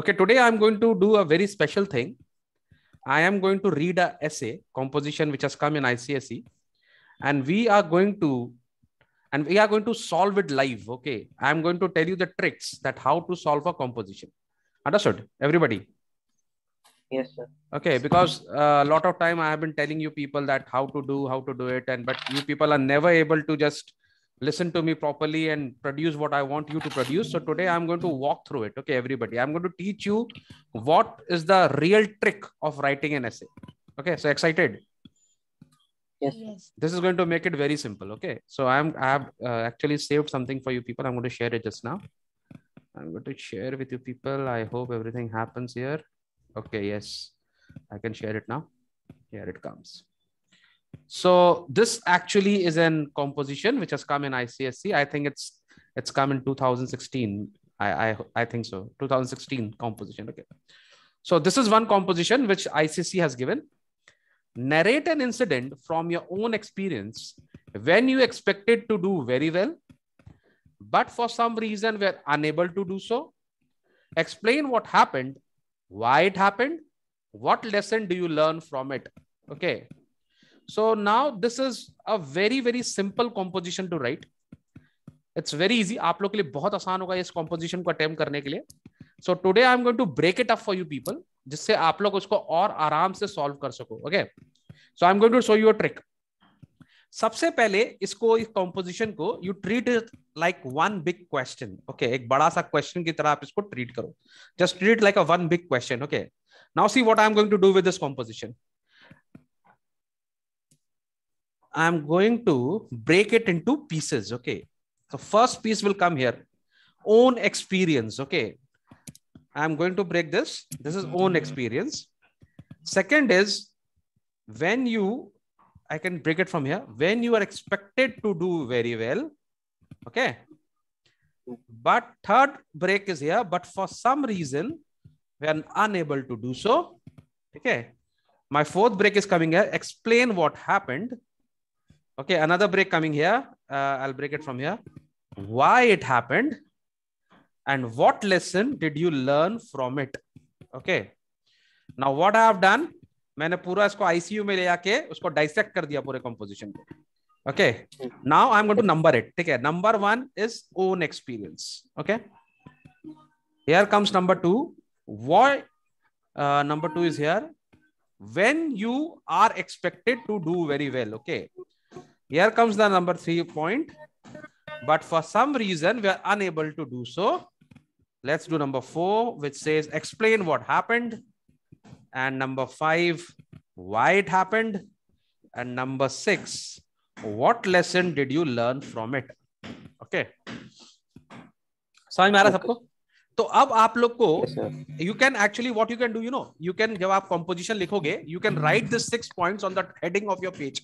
Okay, today I'm going to do a very special thing. I am going to read a essay composition which has come in ICSE, and we are going to and we are going to solve it live. Okay, I'm going to tell you the tricks that how to solve a composition. Understood, everybody? Yes, sir. Okay, because a uh, lot of time I have been telling you people that how to do, how to do it, and but you people are never able to just listen to me properly and produce what i want you to produce so today i'm going to walk through it okay everybody i'm going to teach you what is the real trick of writing an essay okay so excited yes, this is going to make it very simple okay so i'm i have uh, actually saved something for you people i'm going to share it just now i'm going to share with you people i hope everything happens here okay yes i can share it now here it comes so this actually is an composition which has come in ICSC. I think it's it's come in 2016. I I, I think so. 2016 composition. Okay. So this is one composition which ICC has given. Narrate an incident from your own experience when you expected to do very well, but for some reason were unable to do so. Explain what happened, why it happened, what lesson do you learn from it? Okay. So now this is a very very simple composition to write. It's very easy. आप लोग के लिए बहुत आसान होगा इस composition को attempt करने के लिए. So today I'm going to break it up for you people, जिससे आप लोग उसको और आराम से solve कर सको. Okay? So I'm going to show you a trick. सबसे पहले इसको इस कॉम्पोजिशन को you treat it like one big question okay एक बड़ा सा क्वेश्चन की तरह आप इसको ट्रीट करो just treat like a one big question okay now see what I am going to do with this composition I'm going to break it into pieces. Okay. The first piece will come here. Own experience. Okay. I'm going to break this. This is own experience. Second is when you, I can break it from here, when you are expected to do very well. Okay. But third break is here, but for some reason, we are unable to do so. Okay. My fourth break is coming here. Explain what happened. okay another break coming here uh, i'll break it from here why it happened and what lesson did you learn from it okay now what i have done मैंने पूरा इसको ICU में ले आके उसको dissect कर दिया पूरे कंपोजिशन को okay now I am going to number it ठीक है number one is own experience okay here comes number two why number two is here when you are expected to do very well okay Here comes the number three point. But for some reason, we are unable to do so. Let's do number four, which says explain what happened. And number five, why it happened. And number six, what lesson did you learn from it? Okay. समझ में आ रहा सबको तो अब आप लोग को you can actually what you can do you know you can जब आप कॉम्पोजिशन लिखोगे you can write this six points on the heading of your page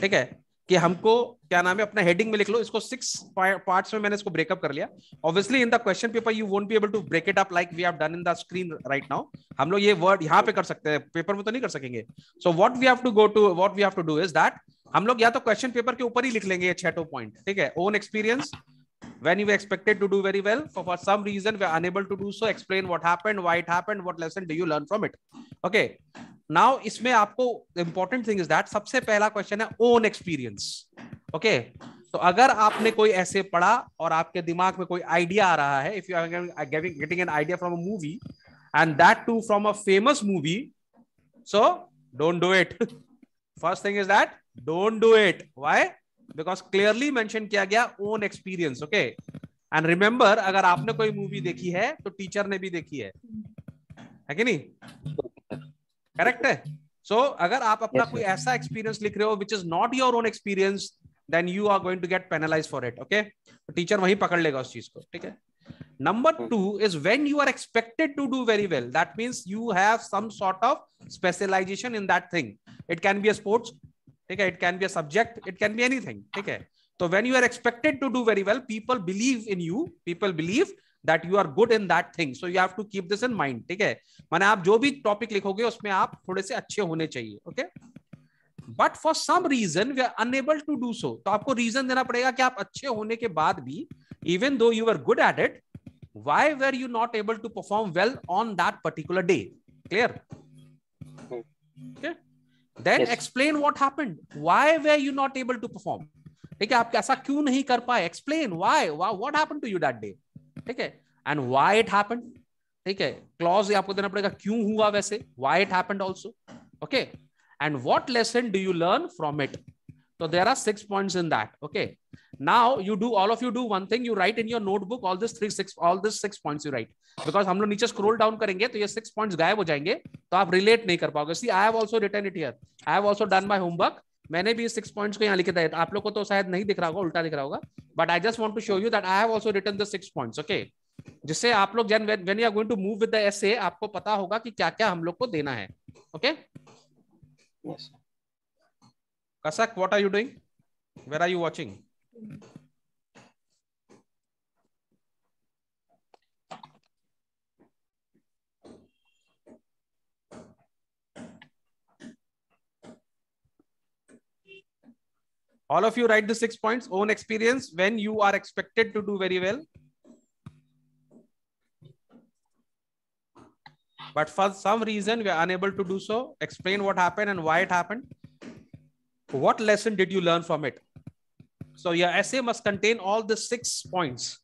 ठीक है कि हमको क्या नाम है अपना हेडिंग में लिख लो इसको सिक्स पार्ट्स में मैंने इसको ब्रेकअप कर लिया obviously in the question paper you won't be able to break it up like we have done in the screen right now हम लोग ये वर्ड यहाँ पे कर सकते हैं पेपर में तो नहीं कर सकेंगे so what we have to go to what we have to do is that हम लोग या तो क्वेश्चन पेपर के ऊपर ही लिख लेंगे छह पॉइंट ठीक है own experience when you were expected to do very well for, for some reason we are unable to do so explain what happened why it happened what lesson do you learn from it okay now isme aapko important thing is that sabse pehla question hai own experience okay So, अगर आपने कोई ऐसे पढ़ा और आपके दिमाग में कोई आइडिया आ रहा है if you are getting getting an idea from a movie and that too from a famous movie so don't do it first thing is that don't do it why because clearly mention किया गया own experience okay and remember अगर आपने कोई movie देखी है तो teacher ने भी देखी है है कि नहीं करेक्ट है सो so, अगर आप अपना yes, कोई ऐसा एक्सपीरियंस लिख रहे हो which is not your own experience then you are going to get penalise for it okay teacher वहीं पकड़ लेगा उस चीज को ठीक है number two is when you are expected to do very well that means you have some sort of specialisation in that thing it can be a sports ठीक है it can be a subject it can be anything ठीक है तो when you are expected to do very well people believe in you people believe that you are good in that thing so you have to keep this in mind ठीक है माने आप जो भी topic लिखोगे उसमें आप थोड़े से अच्छे होने चाहिए okay but for some reason we are unable to do so तो आपको रीजन देना पड़ेगा कि आप अच्छे होने के बाद भी even though you are good at it why you not able to perform well on that particular day clear clear hmm. okay then explain what happened why were you not able to perform ठीक है आप ऐसा क्यों नहीं कर पाए explain why what happened to you that day ठीक है एंड व्हाई इट हैपेंड ठीक है क्लॉज आपको देना पड़ेगा क्यों हुआ वैसे why it happened also okay and what lesson do you learn from it तो there are six point in that okay now you do all of you do one thing you write in your notebook all this three six all this six points you write because हम लोग नीचे scroll down करेंगे तो ये six points गायब हो जाएंगे तो आप relate नहीं कर पाओगे see I have also written it here I have also done my homework मैंने भी सिक्स पॉइंट्स को यहाँ लिखे था आप लोग को तो शायद नहीं दिख रहा होगा उल्टा दिख रहा होगा but I just want to show you that I have also written the six points okay जिससे आप लोग जन when you are going to move with the essay आपको पता होगा कि क्या क्या हम लोग को देना है ओके कसक what are you doing where are you watching all of you write the six points own experience when you are expected to do very well but for some reason we are unable to do so explain what happened and why it happened what lesson did you learn from it so your essay must contain all the six points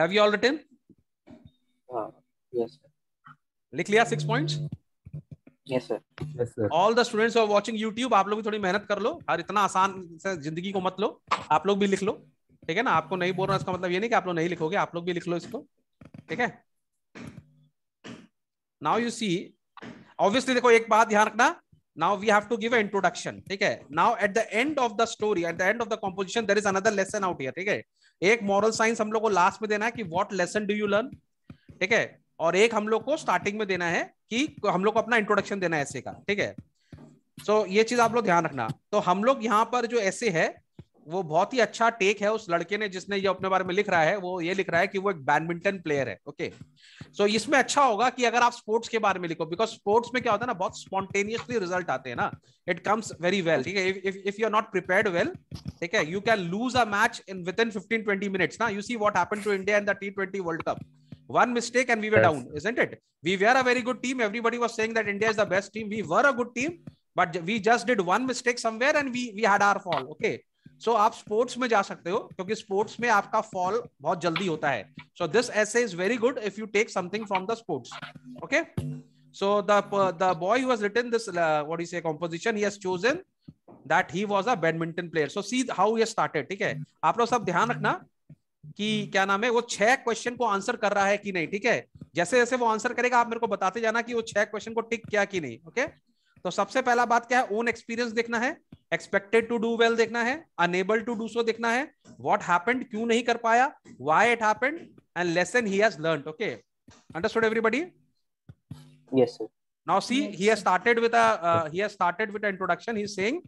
have you all written uh, yes sir. लिख लिया six points? All the students are watching YouTube आप लोग भी थोड़ी मेहनत कर लो और इतना आसान से जिंदगी को मत लो आप लोग भी लिख लो ठीक है ना आपको नहीं बोल रहा इसका मतलब ये नहीं कि आप लोग नहीं लिखोगे आप लोग भी लिख लो इसको ठीक है नाउ यू सी ऑब्वियसली देखो एक बात ध्यान रखना now we have to give introduction ठीक है now at the end of the story at the end of the composition there is another lesson out ठीक है एक मॉरल साइंस हम लोग को लास्ट में देना है कि what lesson do you learn ठीक है और एक हम लोग को स्टार्टिंग में देना है कि हम लोग को अपना इंट्रोडक्शन देना है ऐसे का ठीक है सो so, ये चीज आप लोग ध्यान रखना तो हम लोग यहाँ पर जो ऐसे है वो बहुत ही अच्छा टेक है उस लड़के ने जिसने ये अपने बारे में लिख रहा है वो ये लिख रहा है कि वो एक बैडमिंटन प्लेयर है ओके सो so, इसमें अच्छा होगा कि अगर आप स्पोर्ट्स के बारे में लिखो बिकॉज स्पोर्ट्स में क्या होता है ना बहुत स्पॉन्टेनियसली रिजल्ट आते हैं ना इट कम्स वेरी वेल ठीक है if you are not prepare well ठीक है you can lose a match in with in fifteen twenty minutes ना you see what happen to India the T twenty world cup one mistake and we were down, isn't it? We were a very good team. Everybody was saying that India is the best team. We were a good team, but we just did one mistake somewhere and we we had our fall. Okay. So up sports may jasakteo, because sports may have fall bahut jaldi hota hai. So this essay is very good if you take something from the sports. Okay. So the the boy who has written this uh, what do you say composition, he has chosen that he was a badminton player. So see how he has started. Okay. Aap log sab dhyan rakhna. कि हम्म। क्या नाम है वो छह question को answer कर रहा है कि नहीं ठीक है जैसे जैसे वो आंसर करेगा आप मेरे को बताते जाना कि वो छह क्वेश्चन को टिक किया कि नहीं ओके तो सबसे पहला बात क्या है ओन एक्सपीरियंस देखना है एक्सपेक्टेड टू डू वेल देखना है अनेबल टू डू सो देखना है वॉट हैपेंड क्यों नहीं कर पाया why it happened and lesson he has learn okay understood everybody yes sir now see he has started with a uh, he has started with an introduction he's saying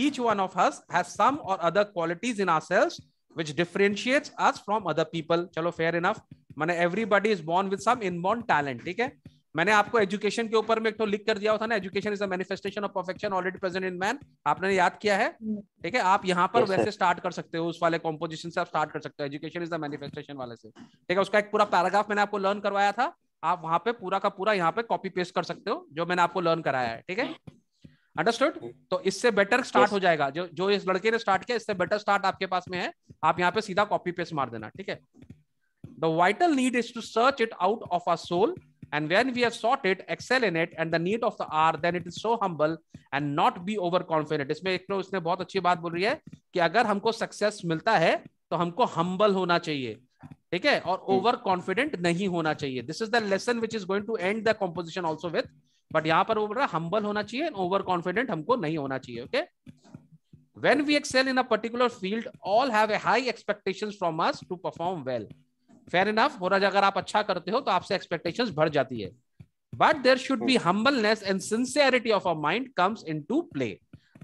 each one of us has some or other qualities in ourselves which differentiates us from other people चलो fair enough मैंने everybody is born with some inborn talent ठीक है मैंने आपको education के ऊपर में एक तो लिख कर दिया था ना education is manifestation of perfection already present in man आपने याद किया है hmm. ठीक है आप यहाँ पर yes, वैसे स्टार्ट कर सकते हो उस वाले कॉम्पोजिशन से आप स्टार्ट कर सकते हो एजुकेशन इज द मैनिफेस्टेशन वाले से ठीक है उसका एक पूरा पैराग्राफ मैंने आपको लर्न करवाया था आप वहां पे पूरा का पूरा यहाँ पे कॉपी पेस्ट कर सकते हो जो मैंने आपको लर्न कराया है ठीक है अंडरस्टूड hmm. तो इससे बेटर स्टार्ट हो जाएगा जो जो इस लड़के ने स्टार्ट किया इससे बेटर स्टार्ट आपके पास में है आप यहाँ पे सीधा कॉपी पेस्ट मार देना ठीक है the vital need is to search it out of our soul and when we have sought it excel in it and the need of the r then it is so humble and not be overconfident इसमें एक तो इसने बहुत अच्छी बात बोल रही है कि अगर हमको सक्सेस मिलता है तो हमको हम्बल होना चाहिए ठीक है और ओवर hmm. कॉन्फिडेंट नहीं होना चाहिए this is the lesson which is going to end the composition also with but यहां पर वो बोल रहा है हम्बल होना चाहिए ओवर कॉन्फिडेंट हमको नहीं होना चाहिए okay when we excel in particular field all all have a high expectations from us to perform well fair enough और अगर आप अच्छा करते हो तो आपसे एक्सपेक्टेशन बढ़ जाती है but there should be humbleness and sincerity of of mind comes into play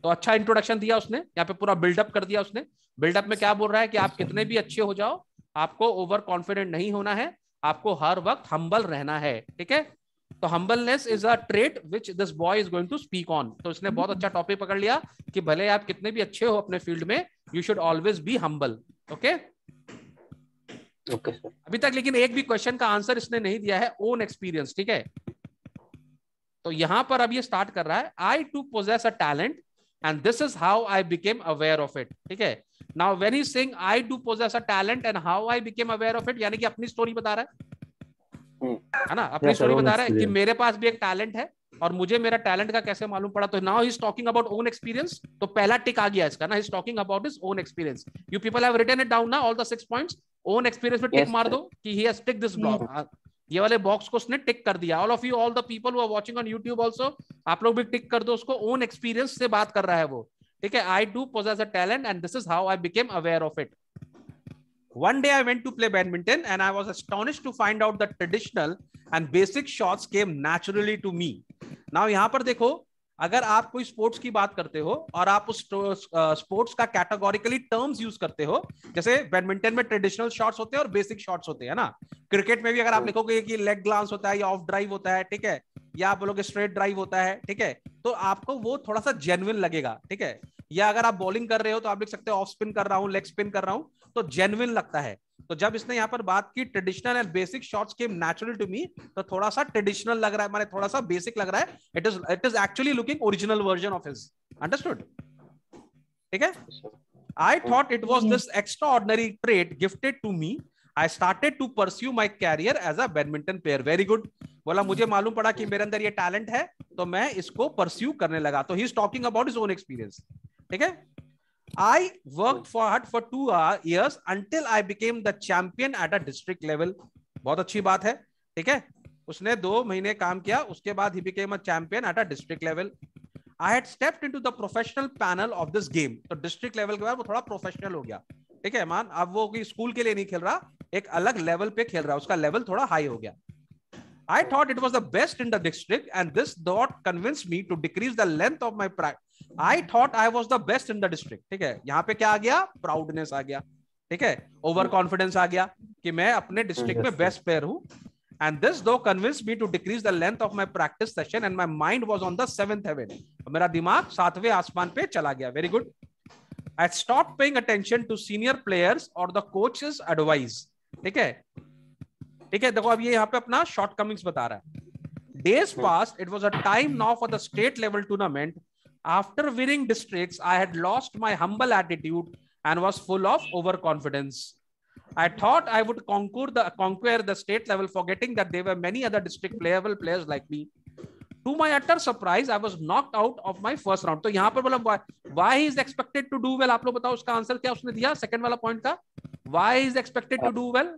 तो अच्छा इंट्रोडक्शन दिया उसने यहाँ पे पूरा बिल्डअप कर दिया उसने बिल्डअप में क्या बोल रहा है कि आप कितने भी अच्छे हो जाओ आपको ओवर कॉन्फिडेंट नहीं होना है आपको हर वक्त हम्बल रहना है ठीक है तो humbleness is a trait which this boy is going to speak on तो इसने बहुत अच्छा टॉपिक पकड़ लिया कि भले आप कितने भी अच्छे हो अपने फील्ड में you should always be humble okay अभी तक लेकिन एक भी क्वेश्चन का आंसर इसने नहीं दिया है ओन एक्सपीरियंस ठीक है तो यहां पर अब ये स्टार्ट कर रहा है I do possess a talent and this is how I became aware of it ठीक है now when he sing I do possess a talent and how I became aware of it यानी कि अपनी story बता रहा है हम्म। है ना अपनी स्टोरी बता रहा है कि मेरे पास भी एक टैलेंट है और मुझे मेरा टैलेंट का कैसे मालूम पड़ा तो now is talking about own experience तो पहला टिक आ गया इसका ना is talking about his own experience you people have written it down ना all the six points own experience में टिक मार दो कि he has tick this blog ये वाले बॉक्स को उसने टिक कर दिया all of you all the people who are watching on YouTube also आप लोग भी टिक कर दो उसको ओन एक्सपीरियंस से बात कर रहा है वो ठीक है I do possess a talent and this is how I became aware of it One day I went to play badminton and I was astonished to find out that traditional and basic shots came naturally to me. Now yahan par dekho अगर आप कोई sports की बात करते हो और आप उस स्पोर्ट्स का कैटेगोरिकली टर्म्स यूज करते हो जैसे बैडमिंटन में ट्रेडिशनल शॉट्स होते हैं और बेसिक शॉट्स होते हैं ना क्रिकेट में भी अगर आप लिखोगे कि लेग ग्लांस होता है या ऑफ ड्राइव होता है ठीक है या आप बोलोगे स्ट्रेट ड्राइव होता है ठीक है तो आपको वो थोड़ा सा जेन्युन लगेगा ठीक है या अगर आप बॉलिंग कर रहे हो तो आप लिख सकते हो ऑफ स्पिन कर रहा हूँ लेग स्पिन कर रहा हूँ तो जेनविन लगता है तो जब इसने यहाँ पर बात की traditional and basic shots came natural to me तो थोड़ा सा ट्रेडिशनल लग रहा है माने थोड़ा सा बेसिक लग रहा है it is it is actually looking original version of his understood ठीक है I thought it was this extraordinary trait gifted to me I started to pursue my career as a badminton player very good बोला मुझे मालूम पड़ा कि मेरे अंदर ये टैलेंट है तो मैं इसको परस्यू करने लगा तो he is talking about his own experience ठीक है I work for hard for two years until I became the champion at a district level बहुत अच्छी बात है ठीक है उसने दो महीने काम किया उसके बाद he became a champion at a district level I had stepped into the professional panel of this game तो डिस्ट्रिक्ट लेवल के बाद वो थोड़ा प्रोफेशनल हो गया ठीक है मान अब वो स्कूल के लिए नहीं खेल रहा एक अलग लेवल पे खेल रहा उसका लेवल थोड़ा हाई हो गया I thought it was the best in the district, and this thought convinced me to decrease the length of my pride. I thought I was the best in the district. ठीक है यहाँ पे क्या आ गया proudness आ गया ठीक है over confidence आ गया कि मैं अपने डिस्ट्रिक्ट में बेस्ट प्लेयर हूँ and this though convince me to decrease the length of my practice session and my mind was on the seventh heaven मेरा दिमाग सातवें आसमान पे चला गया very good I stop paying attention to senior players और the coaches advice ठीक है ठीक है देखो अब ये यहाँ पे अपना शॉर्टकमिंग्स बता रहा है days pass it was a time now for the state level tournament after winning district I had lost my humble attitude and was full of over confidence I thought I would conquer the conquer the state level, forgetting that there were many other district level players like me. To my utter surprise, I was knocked out of my first round. So here, पर बोला why why he is expected to do well? आप लोग बताओ उसका answer answer? What did he give? Second point. why he is expected to do well?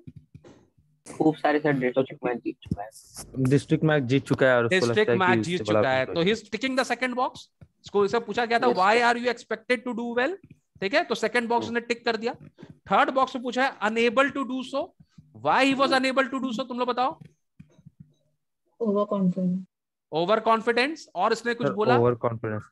खूब सारे sir district हम्म। Match जीत चुका है डिस्ट्रिक्ट मैच जीत चुका है और डिस्ट्रिक्ट मैच जीत चुका है तो he ticking the second box इसको इसे पूछा गया था why are you expected to do well ठीक है तो सेकंड बॉक्स hmm. ने टिक कर दिया थर्ड बॉक्स में पूछा है unable to do so why he was unable to do so तुम लोग बताओ ओवर कॉन्फिडेंस ओवर कॉन्फिडेंस और इसने कुछ बोला ओवर कॉन्फिडेंस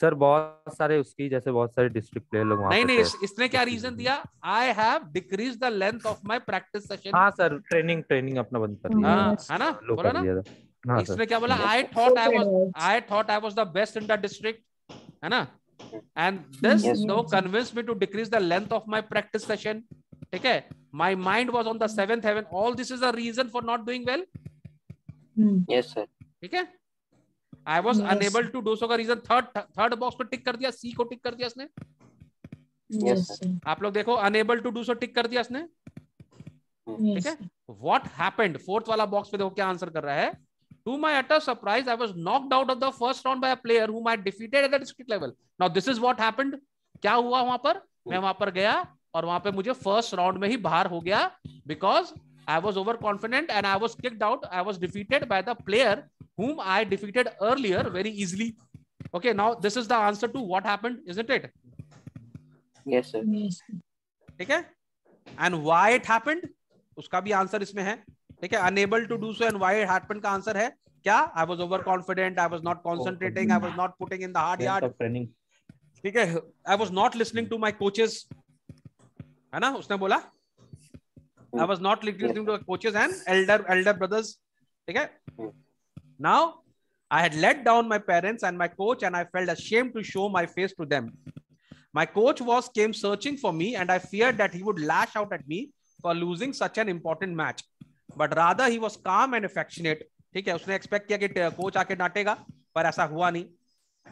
सर बहुत सारे उसकी जैसे बहुत सारे डिस्ट्रिक्ट प्लेयर लोग नहीं नहीं इसने क्या रीजन दिया I have decrease the length of my practice session हां सर ट्रेनिंग ट्रेनिंग अपना बंद कर हाँ, दिया है ना बोला ना हाँ, इसने क्या बोला I thought I was I thought I was the best in the district है ना and this no convince me to decrease the length of my practice session ठीक है my mind was on the 7th heaven all this is a reason for not doing well yes sir ठीक है I was unable to do so का reason third third box को टिक कर दिया सी को टिक कर दिया इसने yes, आप लोग देखो unable to do so tick कर दिया इसने ठीक है वॉट हैपेंड फोर्थ वाला बॉक्स पे देखो क्या आंसर कर रहा है to my utter surprise I was knocked out of the first round by a player whom I defeated at the district level now this is what happened क्या हुआ वहां पर yes. मैं वहां पर गया और वहां पे मुझे फर्स्ट राउंड में ही बाहर हो गया because I was over confident and I was kicked out I was defeated by the player whom I defeated earlier very easily. Okay, now this is the answer to what happened, isn't it? Yes, sir. Yes. ठीक है and why it happened उसका भी answer इसमें है ठीक है unable to do so and why it happened का answer है क्या I was over confident I was not concentrating I was not putting in the hard yard ठीक है I was not listening to my coaches है ना उसने बोला I was not listening to coaches and elder elder brothers ठीक है hmm. Now, I had let down my parents and my coach, and I felt ashamed to show my face to them. My coach was came searching for me, and I feared that he would lash out at me for losing such an important match. But rather, he was calm and affectionate. ठीक है उसने expect किया कि coach आके डांटेगा पर ऐसा हुआ नहीं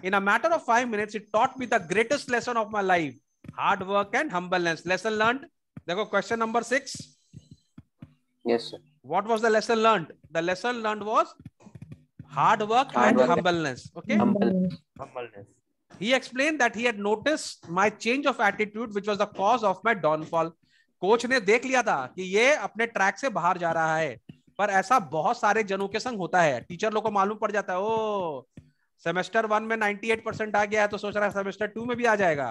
in a matter of five minutes it taught me the greatest lesson of my life hard work and humbleness lesson learn देखो question number six yes sir what was the lesson learn the lesson learn was hard work hard and work. humbleness okay humbleness. humbleness he explained that he had noticed my change of attitude which was the cause of my downfall coach ने देख लिया था कि ये अपने track से बाहर जा रहा है पर ऐसा बहुत सारे जनों के संग होता है टीचर लोग को मालूम पड़ जाता है ओ सेमेस्टर वन में 98 परसेंट आ गया है तो सोच रहा है सेमेस्टर टू में भी आ जाएगा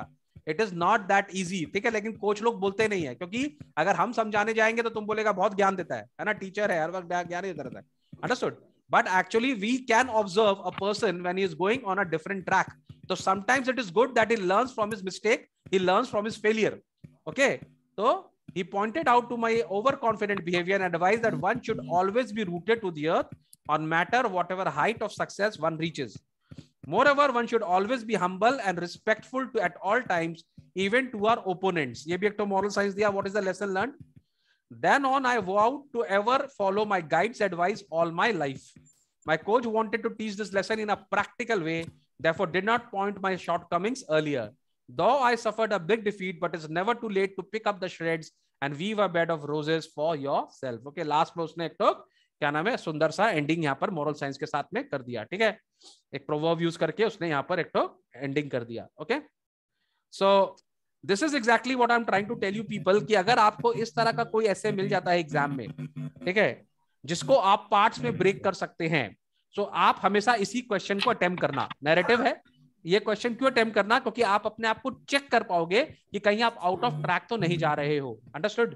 it is not that easy ठीक है लेकिन कोच लोग बोलते नहीं है क्योंकि अगर हम समझाने जाएंगे तो तुम बोलेगा बहुत ज्ञान देता है ना टीचर है हर वक्त ज्ञान ही देता है understood but actually we can observe a person when he is going on a different track so sometimes it is good that he learns from his mistake he learns from his failure okay so he pointed out to my overconfident behavior and advised that one should always be rooted to the earth on matter whatever height of success one reaches moreover one should always be humble and respectful to at all times even to our opponents ye bhi ek to moral science diya what is the lesson learned then on, I vowed to ever follow my guide's advice all my life. My coach wanted to teach this lesson in a practical way, therefore, did not point my shortcomings earlier. Though I suffered a big defeat, but it's never too late to pick up the shreds and weave a bed of roses for yourself. Okay, last प्रश्न एक तो क्या नाम है सुंदर सा ending यहाँ पर मॉरल साइंस के साथ में कर दिया ठीक है एक प्रोवर्व यूज करके उसने यहाँ पर एक तो एंडिंग कर दिया okay so this is exactly what I am trying to tell you people कि अगर आपको इस तरह का कोई ऐसे मिल जाता है एग्जाम में ठीक है जिसको आप पार्ट में ब्रेक कर सकते हैं तो आप हमेशा इसी क्वेश्चन को अटेम्प करना नेरेटिव है ये क्वेश्चन क्यों अटेम्प करना क्योंकि आप अपने आप को चेक कर पाओगे कि कहीं आप आउट ऑफ ट्रैक तो नहीं जा रहे हो अंडरस्टूड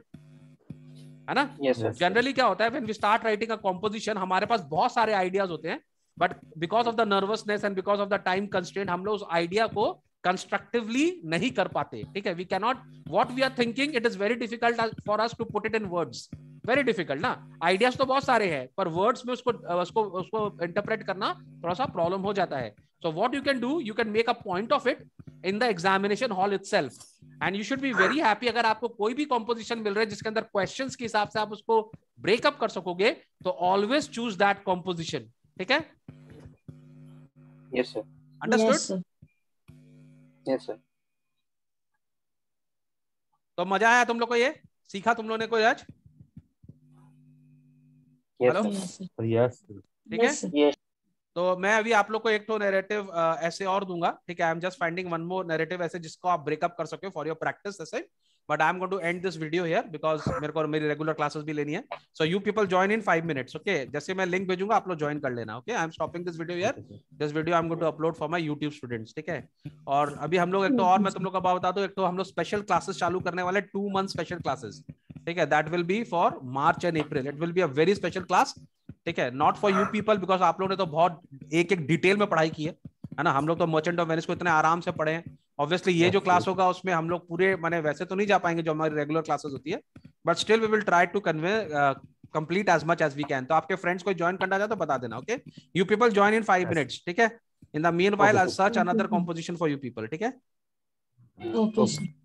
है ना जनरली yes, क्या होता है when we start writing a composition हमारे पास बहुत सारे आइडियाज होते हैं but because of the nervousness and because of the time constant हम लोग उस आइडिया को कंस्ट्रक्टिवली नहीं कर पाते ठीक है we cannot what we are thinking it is very difficult for us to put it in words very difficult ना आइडियाज तो बहुत सारे हैं पर वर्ड्स में उसको उसको उसको इंटरप्रेट करना थोड़ा सा प्रॉब्लम हो जाता है so what you can do you can make a point of it in the examination hall itself and you should be very happy अगर आपको कोई भी कॉम्पोजिशन मिल रहा है जिसके अंदर क्वेश्चन के हिसाब से आप उसको ब्रेकअप कर सकोगे तो ऑलवेज चूज दैट कॉम्पोजिशन ठीक है Yes, sir. Understood? Yes, sir. yes, तो मजा आया तुम लोग को ये सीखा तुम लोगों ने कोई आज हेलो यस ठीक है तो मैं अभी आप लोग को एक तो नैरेटिव ऐसे और दूंगा ठीक है I am just finding one more narrative ऐसे जिसको आप ब्रेकअप कर सके फॉर योर प्रैक्टिस ऐसे but I am going to end this video here because मेरे को और मेरी रेगुलर क्लासेस भी लेनी है so you people join in five minutes okay जैसे मैं लिंक भेजूंगा आप लोग ज्वाइन कर लेना okay I am stopping this video here this video I am going to upload for my YouTube students ठीक है और अभी हम लोग एक तो और मैं तुम लोग का बता दू एक तो हम लोग स्पेशल क्लासेस चालू करने वाले टू मंथ स्पेशल क्लासेस ठीक है that will be for March and April it will be a very special class ठीक है not for you people because आप लोगों ने तो बहुत एक एक डिटेल में पढ़ाई की है है ना हम लोग तो मर्चेंट ऑफ वेनिस को इतने आराम से पढ़े हैं ऑब्वियसली ये जो क्लास होगा उसमें हम लोग पूरे मैंने वैसे तो नहीं जा पाएंगे जो हमारी रेगुलर क्लासेस होती है but still we will try to convey complete as much as we can तो आपके फ्रेंड्स को ज्वाइन करना चाहे तो बता देना okay you people join in five minutes ठीक है in the meanwhile search another composition for you people ठीक है